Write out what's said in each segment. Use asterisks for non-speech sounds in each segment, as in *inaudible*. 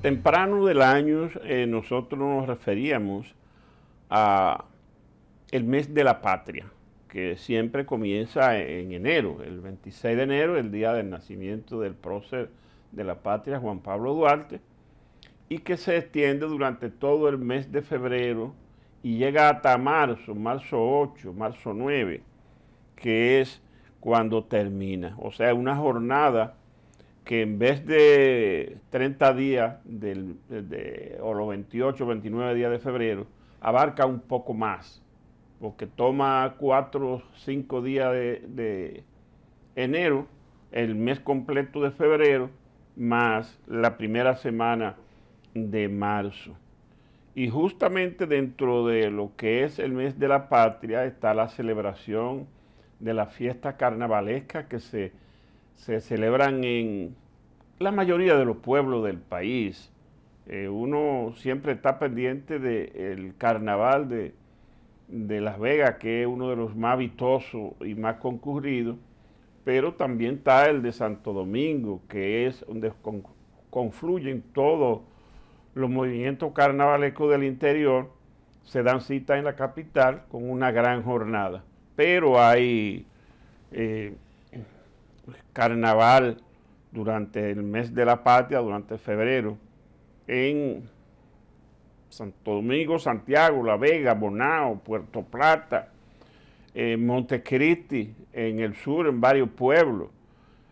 temprano del año eh, nosotros nos referíamos a el mes de la patria, que siempre comienza en enero, el 26 de enero, el día del nacimiento del prócer de la patria Juan Pablo Duarte, y que se extiende durante todo el mes de febrero y llega hasta marzo, marzo 8, marzo 9, que es cuando termina. O sea, una jornada que en vez de 30 días de, o los 28, 29 días de febrero, abarca un poco más, porque toma 4, 5 días de enero, el mes completo de febrero, más la primera semana de marzo. Y justamente dentro de lo que es el mes de la patria está la celebración de la fiesta carnavalesca que se se celebran en la mayoría de los pueblos del país. Eh, uno siempre está pendiente del carnaval de, de Las Vegas, que es uno de los más vistosos y más concurridos, pero también está el de Santo Domingo, que es donde confluyen todos los movimientos carnavalescos del interior, se dan cita en la capital con una gran jornada. Pero hay eh, carnaval durante el mes de la patria, durante febrero, en Santo Domingo, Santiago, La Vega, Bonao, Puerto Plata, en eh, Montecristi, en el sur, en varios pueblos,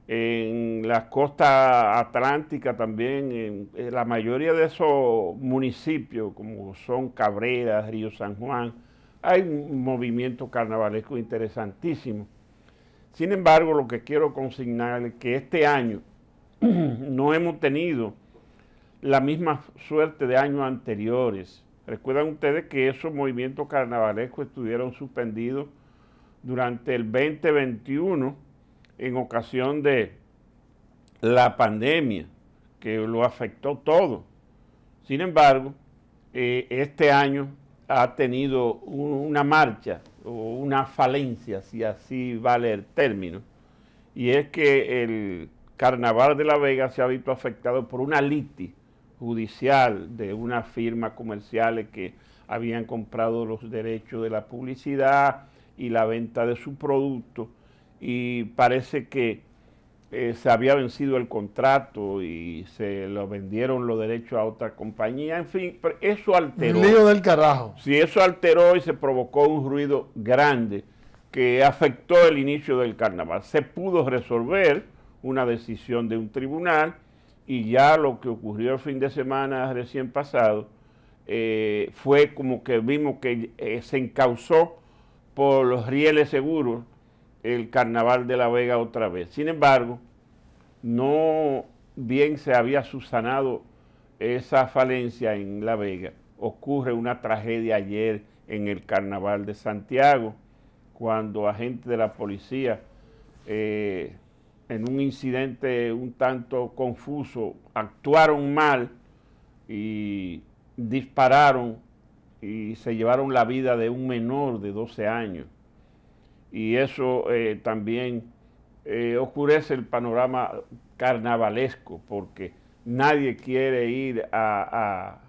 en la costa atlántica también, en, la mayoría de esos municipios, como son Cabrera, Río San Juan, hay un movimiento carnavalesco interesantísimo sin embargo, lo que quiero consignar es que este año *clears throat* no hemos tenido la misma suerte de años anteriores. Recuerdan ustedes que esos movimientos carnavalescos estuvieron suspendidos durante el 2021 en ocasión de la pandemia que lo afectó todo. Sin embargo, eh, este año ha tenido una marcha o una falencia, si así vale el término, y es que el Carnaval de la Vega se ha visto afectado por una litis judicial de una firma comercial que habían comprado los derechos de la publicidad y la venta de su producto y parece que eh, se había vencido el contrato y se lo vendieron los derechos a otra compañía. En fin, eso alteró. Lío del carajo. Sí, eso alteró y se provocó un ruido grande que afectó el inicio del carnaval. Se pudo resolver una decisión de un tribunal y ya lo que ocurrió el fin de semana recién pasado eh, fue como que vimos que eh, se encausó por los rieles seguros el carnaval de La Vega otra vez. Sin embargo, no bien se había subsanado esa falencia en La Vega, ocurre una tragedia ayer en el carnaval de Santiago, cuando agentes de la policía, eh, en un incidente un tanto confuso, actuaron mal y dispararon y se llevaron la vida de un menor de 12 años y eso eh, también eh, oscurece el panorama carnavalesco, porque nadie quiere ir a,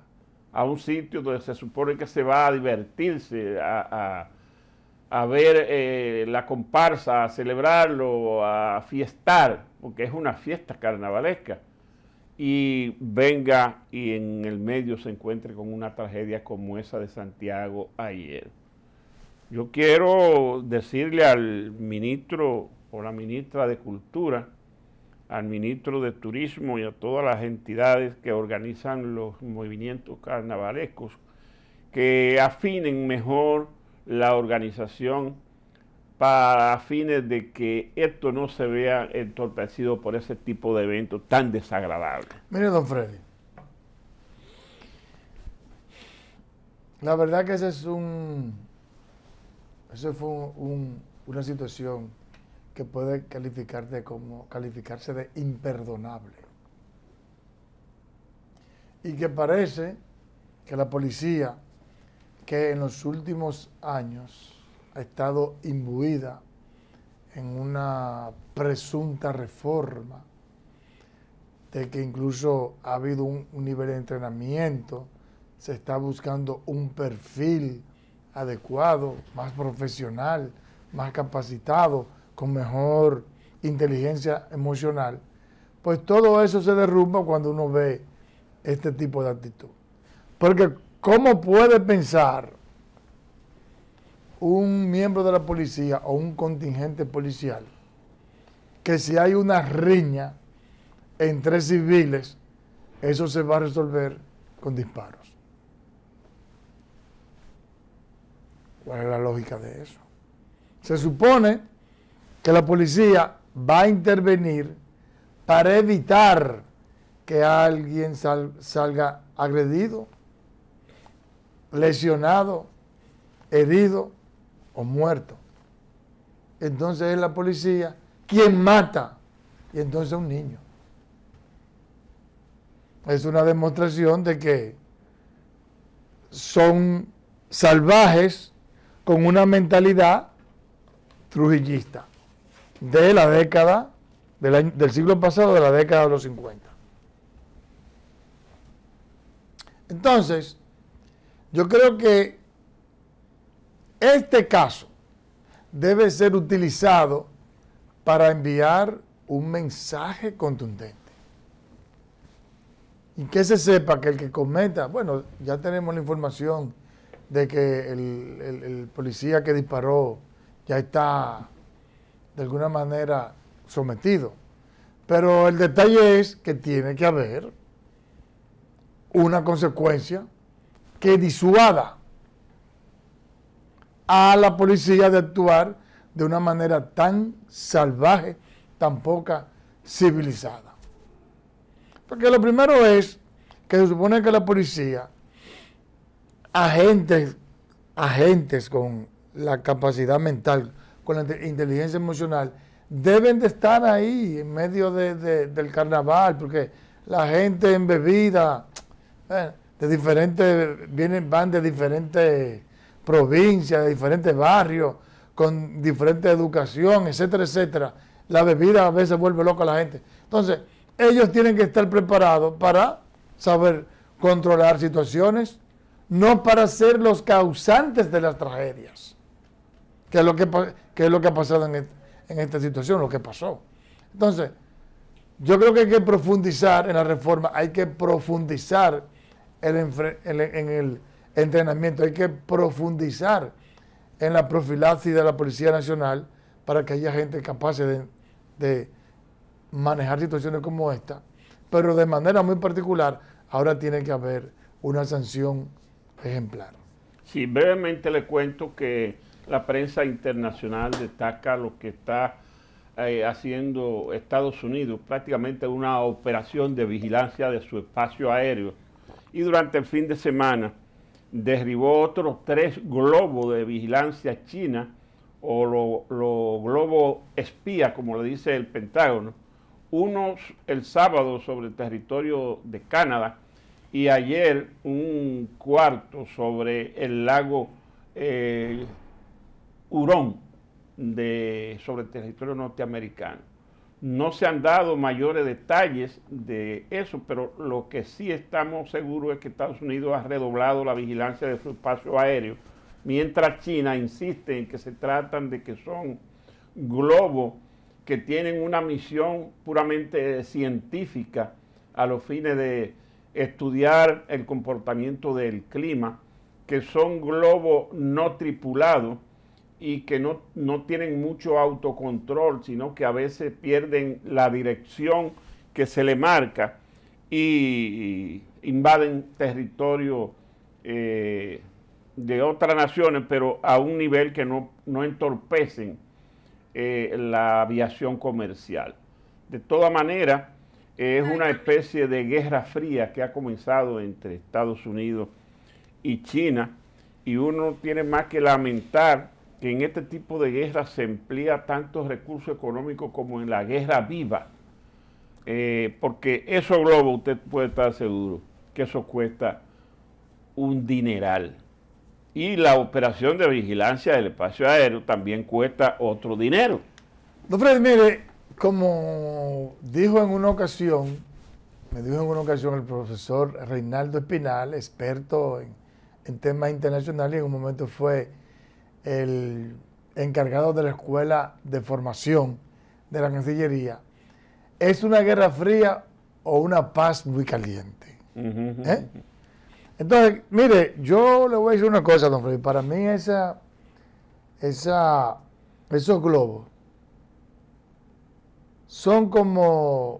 un sitio donde se supone que se va a divertirse, a, ver eh, la comparsa, a celebrarlo, a fiestar, porque es una fiesta carnavalesca, y venga y en el medio se encuentre con una tragedia como esa de Santiago ayer. Yo quiero decirle al ministro o la ministra de Cultura, al ministro de Turismo y a todas las entidades que organizan los movimientos carnavalescos que afinen mejor la organización para fines de que esto no se vea entorpecido por ese tipo de eventos tan desagradables. Mire, don Freddy, la verdad que ese es un esa fue una situación que puede calificarse de imperdonable. Y que parece que la policía, que en los últimos años ha estado imbuida en una presunta reforma, de que incluso ha habido un nivel de entrenamiento, se está buscando un perfil adecuado, más profesional, más capacitado, con mejor inteligencia emocional, pues todo eso se derrumba cuando uno ve este tipo de actitud. Porque ¿cómo puede pensar un miembro de la policía o un contingente policial que si hay una riña entre civiles, eso se va a resolver con disparos? ¿Cuál es la lógica de eso? Se supone que la policía va a intervenir para evitar que alguien salga agredido, lesionado, herido o muerto. Entonces es la policía quien mata y entonces un niño. Es una demostración de que son salvajes con una mentalidad trujillista de la década, del, siglo pasado, de la década de los 50. Entonces, yo creo que este caso debe ser utilizado para enviar un mensaje contundente. Y que se sepa que el que cometa, bueno, ya tenemos la información de que el, policía que disparó ya está de alguna manera sometido. Pero el detalle es que tiene que haber una consecuencia que disuada a la policía de actuar de una manera tan salvaje, tan poca civilizada. Porque lo primero es que se supone que la policía agentes, agentes con la capacidad mental, con la inteligencia emocional, deben de estar ahí en medio de, del carnaval, porque la gente embebida, de diferentes, vienen, van de diferentes provincias, de diferentes barrios, con diferente educación, etcétera, etcétera. La bebida a veces vuelve loca a la gente. Entonces, ellos tienen que estar preparados para saber controlar situaciones, no para ser los causantes de las tragedias, que es lo que, es lo que ha pasado en, esta situación, lo que pasó. Entonces, yo creo que hay que profundizar en la reforma, hay que profundizar en el entrenamiento, hay que profundizar en la profilaxis de la Policía Nacional para que haya gente capaz de, de manejar situaciones como esta, pero de manera muy particular ahora tiene que haber una sanción ejemplar. Sí, brevemente le cuento que la prensa internacional destaca lo que está eh, haciendo Estados Unidos, prácticamente una operación de vigilancia de su espacio aéreo. Y durante el fin de semana derribó otros tres globos de vigilancia china o los globos espía, como le dice el Pentágono, unos el sábado sobre el territorio de Canadá y ayer un cuarto sobre el lago eh, Hurón, de, sobre el territorio norteamericano. No se han dado mayores detalles de eso, pero lo que sí estamos seguros es que Estados Unidos ha redoblado la vigilancia de su espacio aéreo, mientras China insiste en que se tratan de que son globos que tienen una misión puramente científica a los fines de estudiar el comportamiento del clima, que son globos no tripulados y que no, tienen mucho autocontrol, sino que a veces pierden la dirección que se le marca y invaden territorio eh, de otras naciones, pero a un nivel que no, entorpecen eh, la aviación comercial. De toda manera, es una especie de guerra fría que ha comenzado entre Estados Unidos y China y uno tiene más que lamentar que en este tipo de guerra se emplea tanto recursos económicos como en la guerra viva, eh, porque eso globo usted puede estar seguro que eso cuesta un dineral. Y la operación de vigilancia del espacio aéreo también cuesta otro dinero. Don Freddy, mire, como dijo en una ocasión, me dijo en una ocasión el profesor Reinaldo Espinal, experto en, temas internacionales, y en un momento fue el encargado de la escuela de formación de la Cancillería, es una guerra fría o una paz muy caliente. ¿Eh? Entonces, mire, yo le voy a decir una cosa, don Freddy, para mí esa, esa, esos globos son como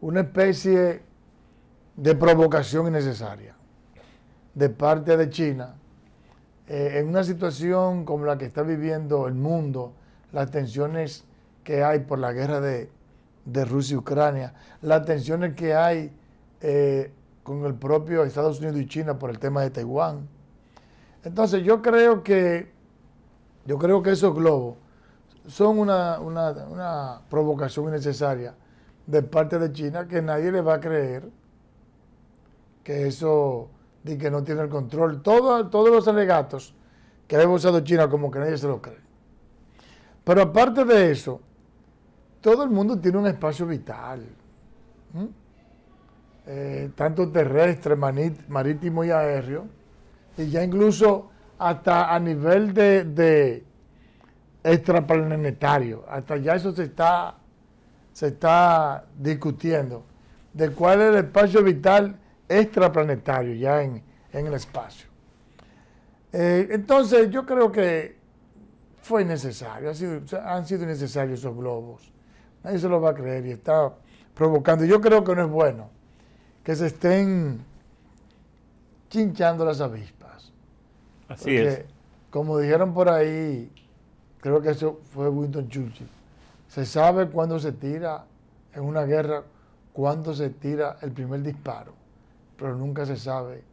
una especie de provocación innecesaria de parte de China eh, en una situación como la que está viviendo el mundo, las tensiones que hay por la guerra de, Rusia y Ucrania, las tensiones que hay eh, con el propio Estados Unidos y China por el tema de Taiwán. Entonces yo creo que yo creo que esos globos son una, provocación innecesaria de parte de China que nadie le va a creer que eso de que no tiene el control. todos los alegatos que ha usado China como que nadie se lo cree. Pero aparte de eso, todo el mundo tiene un espacio vital, eh, tanto terrestre, marítimo y aéreo, y ya incluso hasta a nivel de extraplanetario. Hasta ya eso se está, se está discutiendo. De cuál es el espacio vital extraplanetario ya en, el espacio. Eh, entonces yo creo que fue necesario, han sido necesarios esos globos. Nadie se lo va a creer y está provocando. Yo creo que no es bueno que se estén chinchando las avispas. Así es. Como dijeron por ahí, creo que eso fue Winston Churchill. Se sabe cuándo se tira en una guerra, cuándo se tira el primer disparo, pero nunca se sabe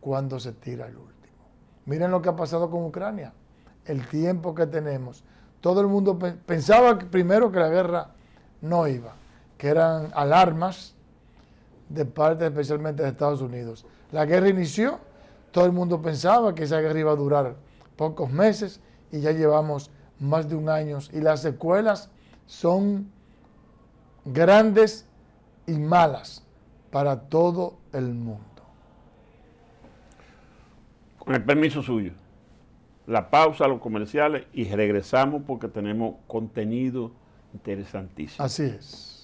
cuándo se tira el último. Miren lo que ha pasado con Ucrania, el tiempo que tenemos. Todo el mundo pensaba primero que la guerra no iba, que eran alarmas de parte especialmente de Estados Unidos. La guerra inició, todo el mundo pensaba que esa guerra iba a durar pocos meses y ya llevamos más de un año y las secuelas son grandes y malas para todo el mundo. Con el permiso suyo, la pausa, a los comerciales y regresamos porque tenemos contenido interesantísimo. Así es.